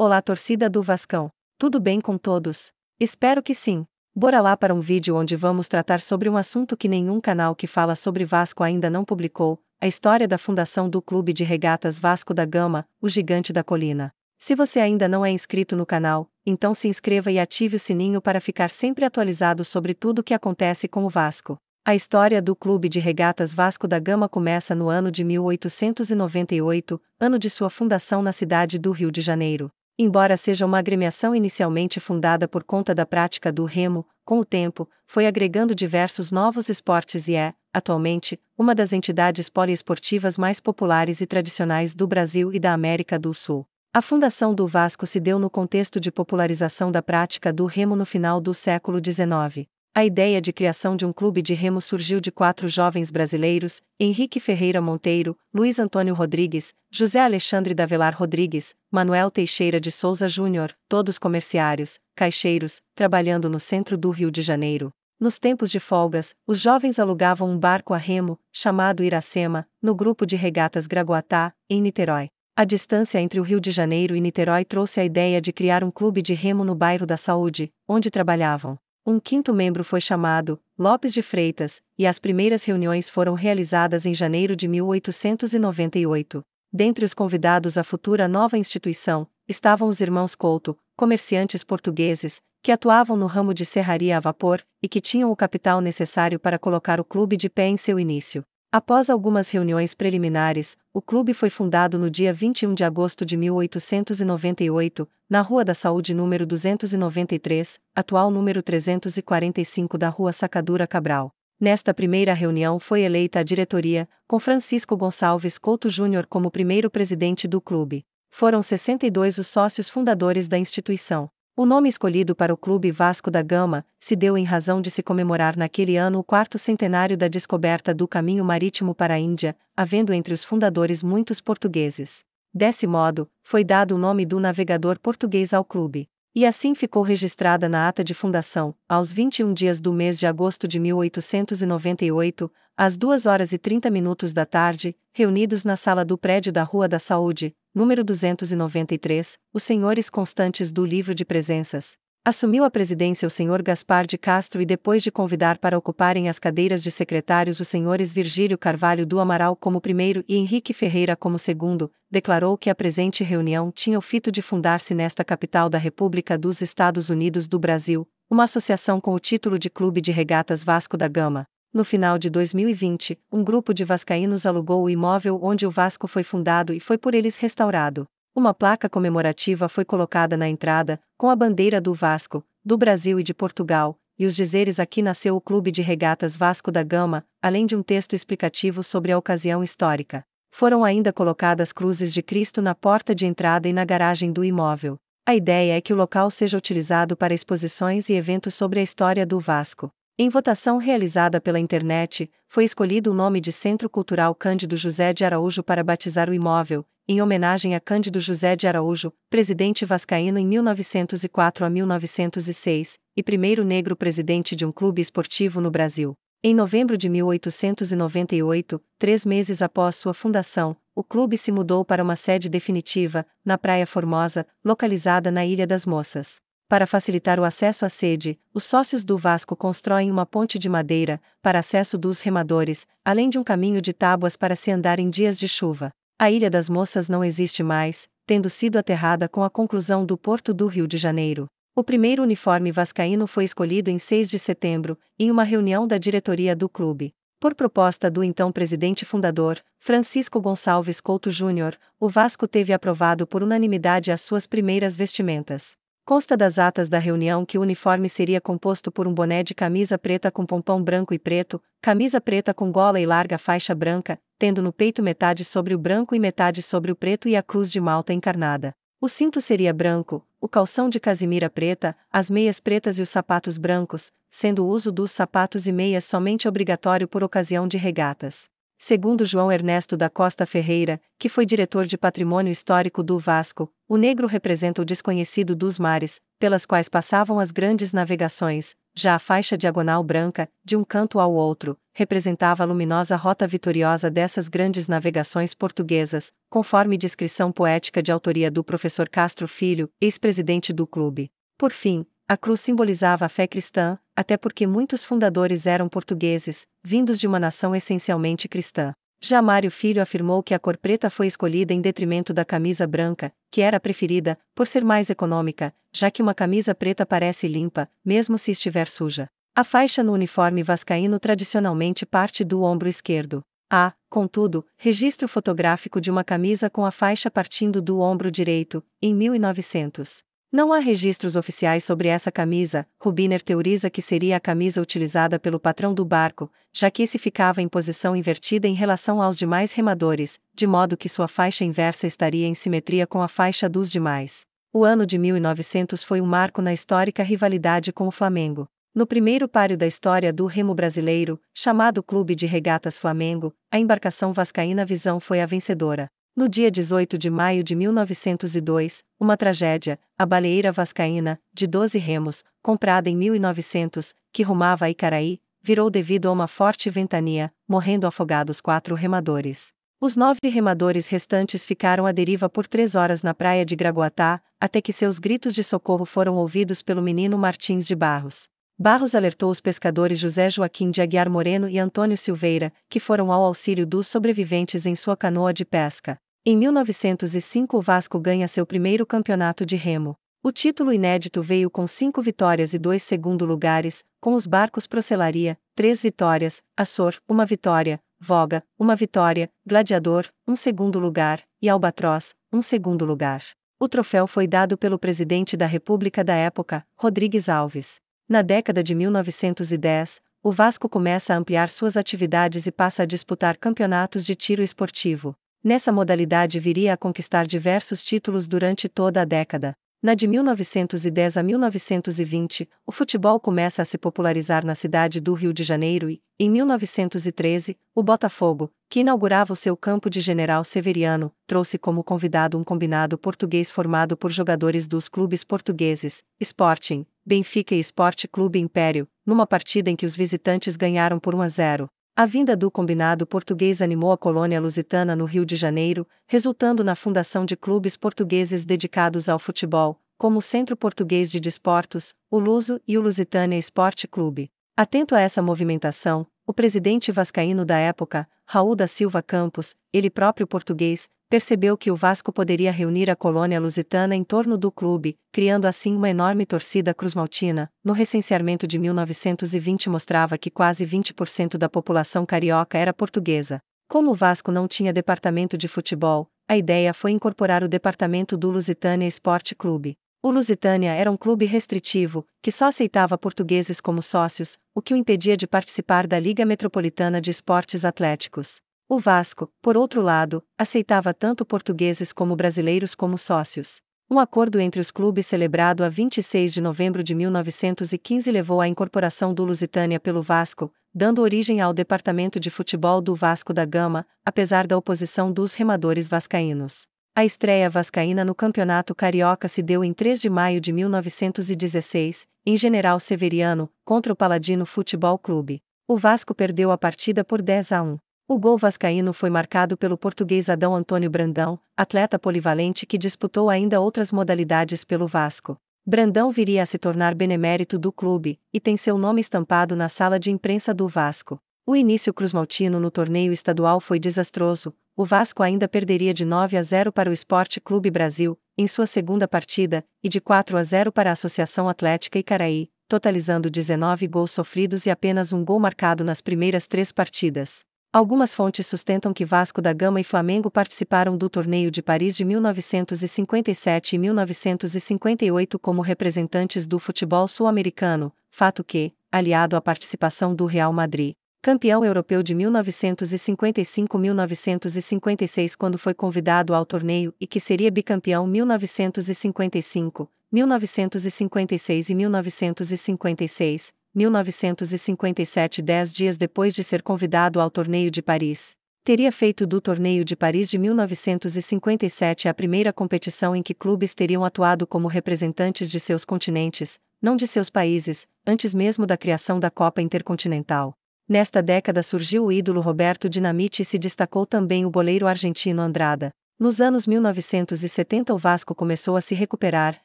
Olá, torcida do Vascão. Tudo bem com todos? Espero que sim. Bora lá para um vídeo onde vamos tratar sobre um assunto que nenhum canal que fala sobre Vasco ainda não publicou, a história da fundação do Clube de Regatas Vasco da Gama, o Gigante da Colina. Se você ainda não é inscrito no canal, então se inscreva e ative o sininho para ficar sempre atualizado sobre tudo o que acontece com o Vasco. A história do Clube de Regatas Vasco da Gama começa no ano de 1898, ano de sua fundação na cidade do Rio de Janeiro. Embora seja uma agremiação inicialmente fundada por conta da prática do remo, com o tempo, foi agregando diversos novos esportes e é, atualmente, uma das entidades poliesportivas mais populares e tradicionais do Brasil e da América do Sul. A fundação do Vasco se deu no contexto de popularização da prática do remo no final do século XIX. A ideia de criação de um clube de remo surgiu de quatro jovens brasileiros: Henrique Ferreira Monteiro, Luiz Antônio Rodrigues, José Alexandre Davelar Rodrigues, Manuel Teixeira de Souza Júnior, todos comerciários, caixeiros, trabalhando no centro do Rio de Janeiro. Nos tempos de folgas, os jovens alugavam um barco a remo, chamado Iracema, no grupo de regatas Graguatá, em Niterói. A distância entre o Rio de Janeiro e Niterói trouxe a ideia de criar um clube de remo no bairro da Saúde, onde trabalhavam. Um quinto membro foi chamado, Lopes de Freitas, e as primeiras reuniões foram realizadas em janeiro de 1898. Dentre os convidados à futura nova instituição, estavam os irmãos Couto, comerciantes portugueses, que atuavam no ramo de serraria a vapor e que tinham o capital necessário para colocar o clube de pé em seu início. Após algumas reuniões preliminares, o clube foi fundado no dia 21 de agosto de 1898, na Rua da Saúde número 293, atual número 345 da Rua Sacadura Cabral. Nesta primeira reunião foi eleita a diretoria, com Francisco Gonçalves Couto Júnior como primeiro presidente do clube. Foram 62 os sócios fundadores da instituição. O nome escolhido para o Clube Vasco da Gama se deu em razão de se comemorar naquele ano o quarto centenário da descoberta do caminho marítimo para a Índia, havendo entre os fundadores muitos portugueses. Desse modo, foi dado o nome do navegador português ao clube. E assim ficou registrada na ata de fundação, aos 21 dias do mês de agosto de 1898, às 2 horas e 30 minutos da tarde, reunidos na sala do prédio da Rua da Saúde, número 293, os senhores constantes do livro de presenças. Assumiu a presidência o senhor Gaspar de Castro e depois de convidar para ocuparem as cadeiras de secretários os senhores Virgílio Carvalho do Amaral como primeiro e Henrique Ferreira como segundo, declarou que a presente reunião tinha o fito de fundar-se nesta capital da República dos Estados Unidos do Brasil, uma associação com o título de Clube de Regatas Vasco da Gama, no final de 2020, um grupo de vascaínos alugou o imóvel onde o Vasco foi fundado e foi por eles restaurado. Uma placa comemorativa foi colocada na entrada, com a bandeira do Vasco, do Brasil e de Portugal, e os dizeres aqui nasceu o Clube de Regatas Vasco da Gama, além de um texto explicativo sobre a ocasião histórica. Foram ainda colocadas cruzes de Cristo na porta de entrada e na garagem do imóvel. A ideia é que o local seja utilizado para exposições e eventos sobre a história do Vasco. Em votação realizada pela internet, foi escolhido o nome de Centro Cultural Cândido José de Araújo para batizar o imóvel, em homenagem a Cândido José de Araújo, presidente vascaíno em 1904 a 1906 e primeiro negro presidente de um clube esportivo no Brasil. Em novembro de 1898, três meses após sua fundação, o clube se mudou para uma sede definitiva, na Praia Formosa, localizada na Ilha das Moças. Para facilitar o acesso à sede, os sócios do Vasco constroem uma ponte de madeira, para acesso dos remadores, além de um caminho de tábuas para se andar em dias de chuva. A Ilha das Moças não existe mais, tendo sido aterrada com a conclusão do Porto do Rio de Janeiro. O primeiro uniforme vascaíno foi escolhido em 6 de setembro, em uma reunião da diretoria do clube. Por proposta do então presidente fundador, Francisco Gonçalves Couto Júnior, o Vasco teve aprovado por unanimidade as suas primeiras vestimentas. Consta das atas da reunião que o uniforme seria composto por um boné de camisa preta com pompão branco e preto, camisa preta com gola e larga faixa branca, tendo no peito metade sobre o branco e metade sobre o preto e a cruz de malta encarnada. O cinto seria branco, o calção de casimira preta, as meias pretas e os sapatos brancos, sendo o uso dos sapatos e meias somente obrigatório por ocasião de regatas. Segundo João Ernesto da Costa Ferreira, que foi diretor de patrimônio histórico do Vasco, o negro representa o desconhecido dos mares, pelas quais passavam as grandes navegações, já a faixa diagonal branca, de um canto ao outro, representava a luminosa rota vitoriosa dessas grandes navegações portuguesas, conforme descrição poética de autoria do professor Castro Filho, ex-presidente do clube. Por fim, a cruz simbolizava a fé cristã, até porque muitos fundadores eram portugueses, vindos de uma nação essencialmente cristã. Já Mário Filho afirmou que a cor preta foi escolhida em detrimento da camisa branca, que era preferida, por ser mais econômica, já que uma camisa preta parece limpa, mesmo se estiver suja. A faixa no uniforme vascaíno tradicionalmente parte do ombro esquerdo. Há, ah, contudo, registro fotográfico de uma camisa com a faixa partindo do ombro direito, em 1900. Não há registros oficiais sobre essa camisa, Rubiner teoriza que seria a camisa utilizada pelo patrão do barco, já que esse ficava em posição invertida em relação aos demais remadores, de modo que sua faixa inversa estaria em simetria com a faixa dos demais. O ano de 1900 foi um marco na histórica rivalidade com o Flamengo. No primeiro páreo da história do remo brasileiro, chamado Clube de Regatas Flamengo, a embarcação vascaína Visão foi a vencedora. No dia 18 de maio de 1902, uma tragédia, a baleeira vascaína, de 12 remos, comprada em 1900, que rumava a Icaraí, virou devido a uma forte ventania, morrendo afogados quatro remadores. Os nove remadores restantes ficaram à deriva por três horas na praia de Gragoatá, até que seus gritos de socorro foram ouvidos pelo menino Martins de Barros. Barros alertou os pescadores José Joaquim de Aguiar Moreno e Antônio Silveira, que foram ao auxílio dos sobreviventes em sua canoa de pesca. Em 1905 o Vasco ganha seu primeiro campeonato de remo. O título inédito veio com cinco vitórias e dois segundo lugares, com os barcos Procelaria, três vitórias, Açor, uma vitória, Voga, uma vitória, Gladiador, um segundo lugar, e Albatroz, um segundo lugar. O troféu foi dado pelo presidente da República da época, Rodrigues Alves. Na década de 1910, o Vasco começa a ampliar suas atividades e passa a disputar campeonatos de tiro esportivo. Nessa modalidade viria a conquistar diversos títulos durante toda a década. Na de 1910 a 1920, o futebol começa a se popularizar na cidade do Rio de Janeiro e, em 1913, o Botafogo, que inaugurava o seu campo de General Severiano, trouxe como convidado um combinado português formado por jogadores dos clubes portugueses, Sporting, Benfica e Esporte Clube Império, numa partida em que os visitantes ganharam por 1 a 0. A vinda do combinado português animou a colônia lusitana no Rio de Janeiro, resultando na fundação de clubes portugueses dedicados ao futebol, como o Centro Português de Desportos, o Luso e o Lusitânia Esporte Clube. Atento a essa movimentação, o presidente vascaíno da época, Raul da Silva Campos, ele próprio português, percebeu que o Vasco poderia reunir a colônia lusitana em torno do clube, criando assim uma enorme torcida cruzmaltina. No recenseamento de 1920 mostrava que quase 20% da população carioca era portuguesa. Como o Vasco não tinha departamento de futebol, a ideia foi incorporar o departamento do Lusitânia Esporte Clube. O Lusitânia era um clube restritivo, que só aceitava portugueses como sócios, o que o impedia de participar da Liga Metropolitana de Esportes Atléticos. O Vasco, por outro lado, aceitava tanto portugueses como brasileiros como sócios. Um acordo entre os clubes celebrado a 26 de novembro de 1915 levou à incorporação do Lusitânia pelo Vasco, dando origem ao Departamento de Futebol do Vasco da Gama, apesar da oposição dos remadores vascaínos. A estreia vascaína no Campeonato Carioca se deu em 3 de maio de 1916, em General Severiano, contra o Paladino Futebol Clube. O Vasco perdeu a partida por 10 a 1. O gol vascaíno foi marcado pelo português Adão Antônio Brandão, atleta polivalente que disputou ainda outras modalidades pelo Vasco. Brandão viria a se tornar benemérito do clube, e tem seu nome estampado na sala de imprensa do Vasco. O início cruzmaltino no torneio estadual foi desastroso, o Vasco ainda perderia de 9 a 0 para o Esporte Clube Brasil, em sua segunda partida, e de 4 a 0 para a Associação Atlética Icaraí, totalizando 19 gols sofridos e apenas um gol marcado nas primeiras três partidas. Algumas fontes sustentam que Vasco da Gama e Flamengo participaram do torneio de Paris de 1957 e 1958 como representantes do futebol sul-americano, fato que, aliado à participação do Real Madrid, campeão europeu de 1955-1956 quando foi convidado ao torneio e que seria bicampeão 1955, 1956 e 1956, 1957 dez dias depois de ser convidado ao Torneio de Paris, teria feito do Torneio de Paris de 1957 a primeira competição em que clubes teriam atuado como representantes de seus continentes, não de seus países, antes mesmo da criação da Copa Intercontinental. Nesta década surgiu o ídolo Roberto Dinamite e se destacou também o goleiro argentino Andrada, nos anos 1970 o Vasco começou a se recuperar,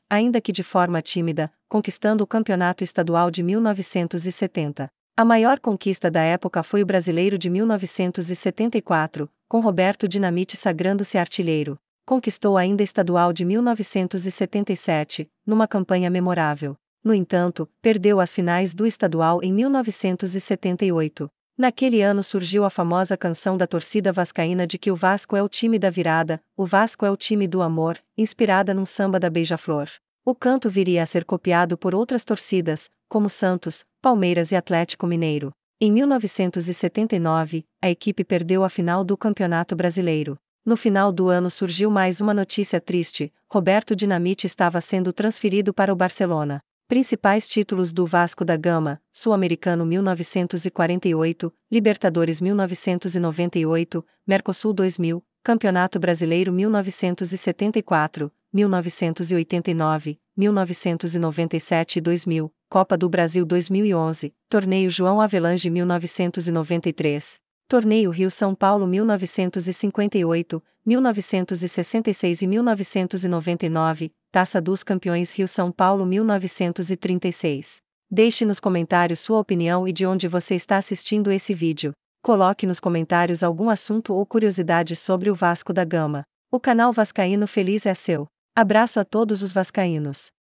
ainda que de forma tímida, conquistando o Campeonato Estadual de 1970. A maior conquista da época foi o Brasileiro de 1974, com Roberto Dinamite sagrando-se artilheiro. Conquistou ainda Estadual de 1977, numa campanha memorável. No entanto, perdeu as finais do Estadual em 1978. Naquele ano surgiu a famosa canção da torcida vascaína de que o Vasco é o time da virada, o Vasco é o time do amor, inspirada num samba da Beija-Flor. O canto viria a ser copiado por outras torcidas, como Santos, Palmeiras e Atlético Mineiro. Em 1979, a equipe perdeu a final do Campeonato Brasileiro. No final do ano surgiu mais uma notícia triste: Roberto Dinamite estava sendo transferido para o Barcelona. Principais títulos do Vasco da Gama: Sul-Americano 1948, Libertadores 1998, Mercosul 2000, Campeonato Brasileiro 1974, 1989, 1997 e 2000, Copa do Brasil 2011, Torneio João Avelange 1993. Torneio Rio São Paulo 1958, 1966 e 1999, Taça dos Campeões Rio São Paulo 1936. Deixe nos comentários sua opinião e de onde você está assistindo esse vídeo. Coloque nos comentários algum assunto ou curiosidade sobre o Vasco da Gama. O canal Vascaíno Feliz é seu. Abraço a todos os vascaínos.